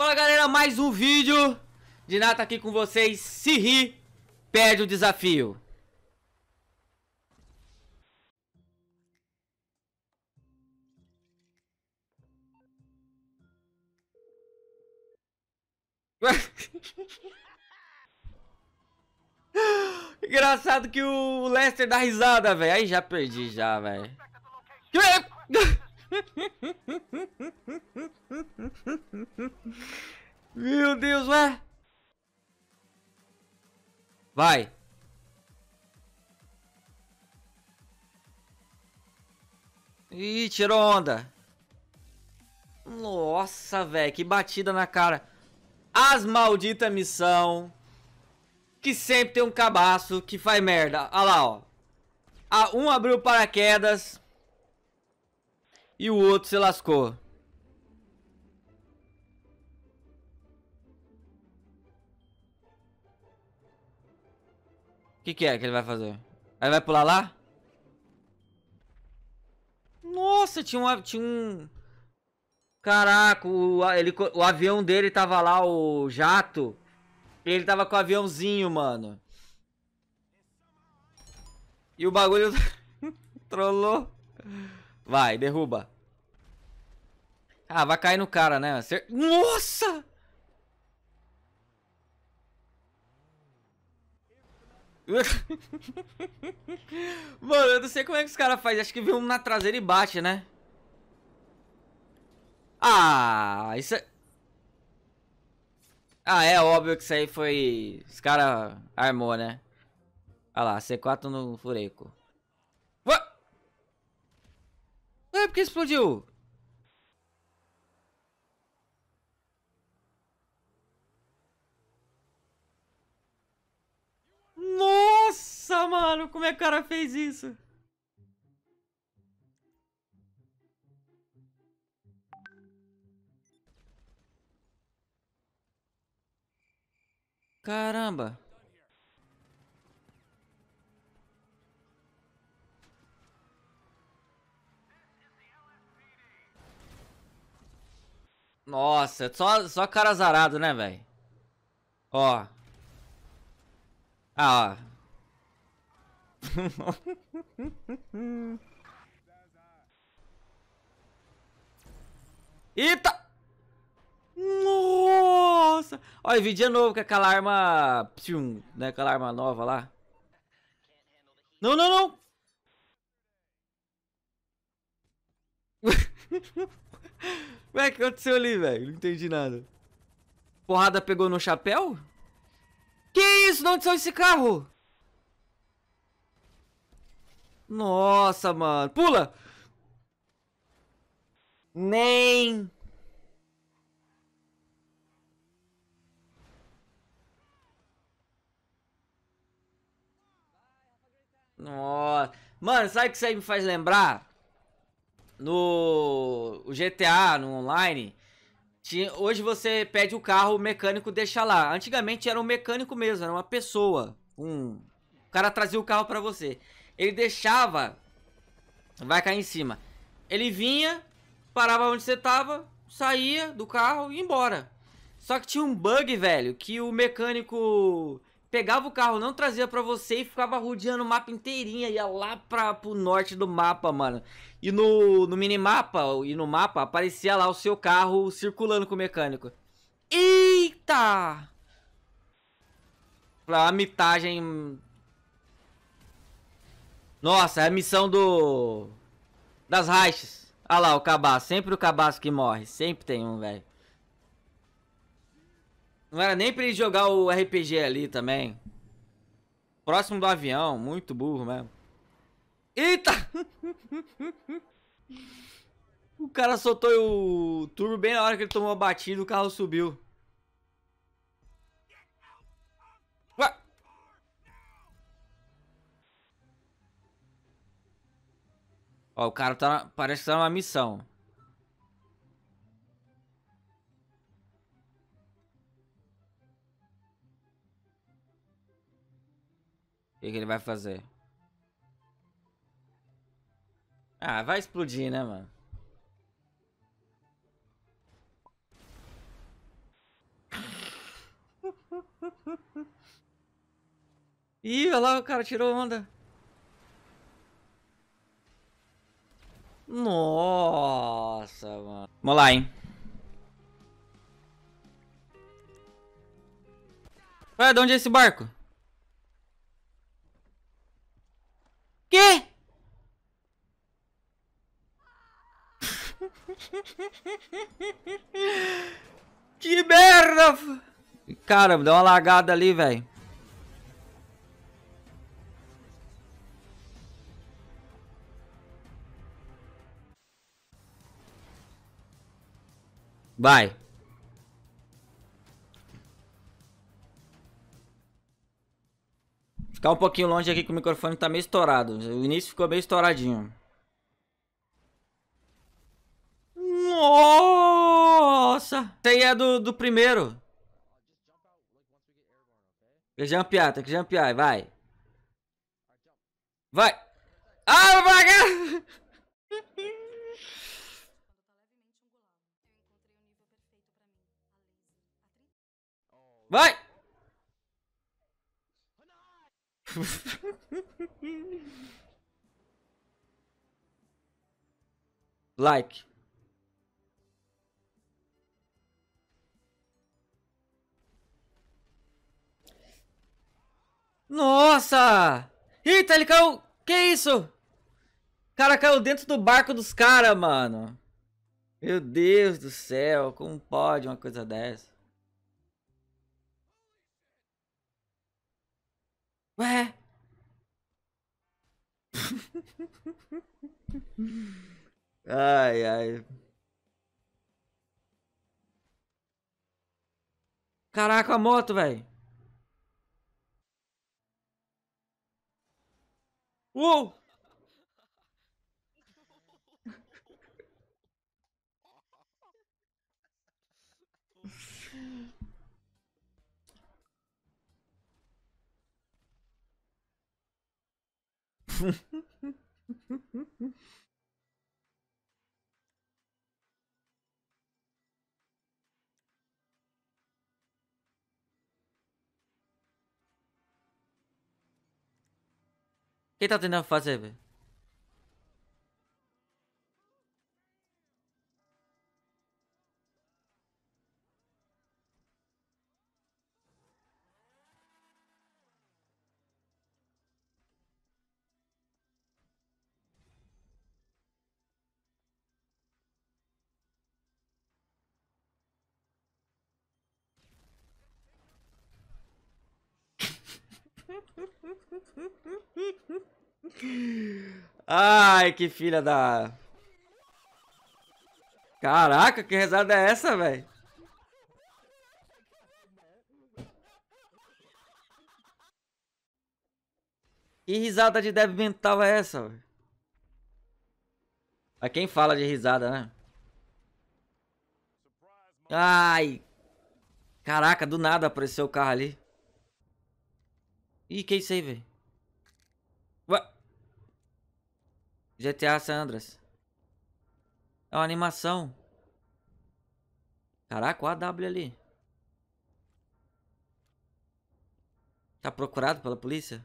Fala galera, mais um vídeo de Nata tá aqui com vocês. Se ri, perde o desafio. Engraçado que o Lester dá risada, velho. Aí já perdi já, velho. Meu Deus, ué. Vai. Ih, tirou onda. Nossa, velho, que batida na cara. As maldita missão. Que sempre tem um cabaço que faz merda. Olha lá, ó. um abriu paraquedas. E o outro se lascou. O que, que é que ele vai fazer? Aí vai pular lá? Nossa, tinha um... Tinha um... Caraca, o, ele, o avião dele tava lá, o jato. Ele tava com o aviãozinho, mano. E o bagulho... Trollou. Vai, derruba. Ah, vai cair no cara, né? Nossa! Mano, eu não sei como é que os caras fazem. Acho que viu um na traseira e bate, né? Ah, isso é... Ah, é óbvio que isso aí foi... Os caras armou, né? Olha lá, C4 no fureco. É, porque explodiu. Nossa, mano, como é que o cara fez isso? Caramba. Nossa, só, só cara azarado, né, velho? Ó. Ah, ó. Eita! Nossa! Olha, vídeo novo com aquela arma... Psium, né? Aquela arma nova lá. Não, não, não! Como o que aconteceu ali, velho? Não entendi nada. Porrada pegou no chapéu? Que isso? De onde saiu esse carro? Nossa, mano. Pula! Nem... Nossa. Mano, sabe o que isso aí me faz lembrar? no GTA, no online, tinha, hoje você pede o carro, o mecânico deixa lá. Antigamente era um mecânico mesmo, era uma pessoa. Um, o cara trazia o carro para você. Ele deixava, vai cair em cima. Ele vinha, parava onde você tava, saía do carro e ia embora. Só que tinha um bug, velho, que o mecânico pegava o carro, não trazia para você e ficava rodeando o mapa inteirinha, ia lá pra, pro norte do mapa, mano. E no, no minimapa e no mapa aparecia lá o seu carro circulando com o mecânico. Eita! Pra mitagem. Nossa, é a missão do. Das rachas. Ah lá, o cabaço. Sempre o cabaço que morre. Sempre tem um, velho. Não era nem pra ele jogar o RPG ali também. Próximo do avião, muito burro mesmo. Eita! o cara soltou o turbo bem na hora que ele tomou a batida o carro subiu. Ué. Ó, o cara tá, parece que tá numa missão. que, que ele vai fazer? Ah, vai explodir, né, mano? Ih, olha lá, o cara tirou onda. Nossa, mano. Vamos lá, hein. Ué, de onde é esse barco? Quê? que merda! Caramba, deu uma lagada ali, velho. Vai. Ficar um pouquinho longe aqui que o microfone tá meio estourado. O início ficou meio estouradinho. Nossa! Isso aí é do, do primeiro. Tem que jampear, tem que jampear, vai. Vai! Ah, vaga! Vai! like. Nossa! Eita, tá, ele caiu! Que isso? O cara caiu dentro do barco dos caras, mano. Meu Deus do céu, como pode uma coisa dessa? Ué? ai, ai. Caraca, a moto, velho. Uou! Quem tá tentando fazer, velho? Ai, que filha da... Caraca, que rezada é essa, velho? Que risada de Dev mental é essa, velho? quem fala de risada, né? Ai! Caraca, do nada apareceu o carro ali. Ih, que isso aí, velho? GTA Sandras. É uma animação. Caraca, o AW ali. Tá procurado pela polícia?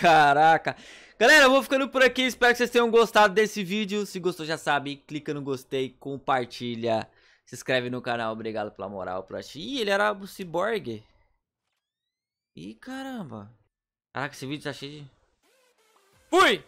Caraca. Galera, eu vou ficando por aqui. Espero que vocês tenham gostado desse vídeo. Se gostou, já sabe, clica no gostei, compartilha, se inscreve no canal. Obrigado pela moral. Pra... Ih, ele era o Cyborg. Ih, caramba. Caraca, esse vídeo tá cheio de... Fui!